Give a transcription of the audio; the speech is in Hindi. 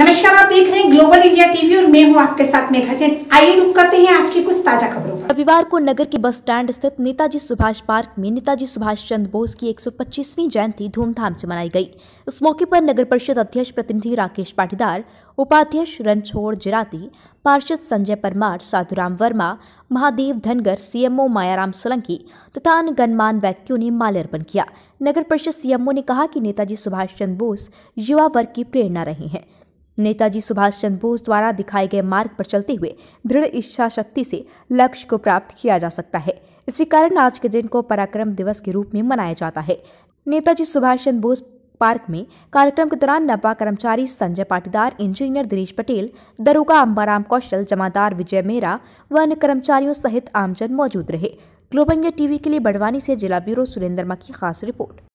नमस्कार आप देख रहे हैं ग्लोबल इंडिया टीवी और मैं हूं आपके साथ मेघा जैन आइए रुक करते हैं आज की कुछ ताजा खबरों पर रविवार को नगर के बस स्टैंड स्थित नेताजी सुभाष पार्क में नेताजी सुभाष चंद्र बोस की 125वीं जयंती धूमधाम से मनाई गई इस मौके पर नगर परिषद अध्यक्ष प्रतिनिधि राकेश पाटीदार उपाध्यक्ष रणछोड़ जिराती पार्षद संजय परमार साधुराम वर्मा महादेव धनगर सीएमओ मायाराम सोलंकी तथा अन्य गणमान व्यक्तियों ने माल्यार्पण किया नगर परिषद सीएमओ ने कहा कि नेताजी सुभाष चंद्र बोस युवा वर्ग की प्रेरणा रहे हैं नेताजी सुभाष चंद्र बोस द्वारा दिखाए गए मार्ग पर चलते हुए दृढ़ इच्छा शक्ति से लक्ष्य को प्राप्त किया जा सकता है इसी कारण आज के दिन को पराक्रम दिवस के रूप में मनाया जाता है नेताजी सुभाष चंद्र बोस पार्क में कार्यक्रम के दौरान नपा कर्मचारी संजय पाटीदार इंजीनियर दिनेश पटेल दरोगा अंबाराम कौशल जमादार विजय मेहरा व अन्य कर्मचारियों सहित आमजन मौजूद रहे ग्लोबल इंडिया टीवी के लिए बड़वानी से जिला ब्यूरो सुरेंद्र मक्की खास रिपोर्ट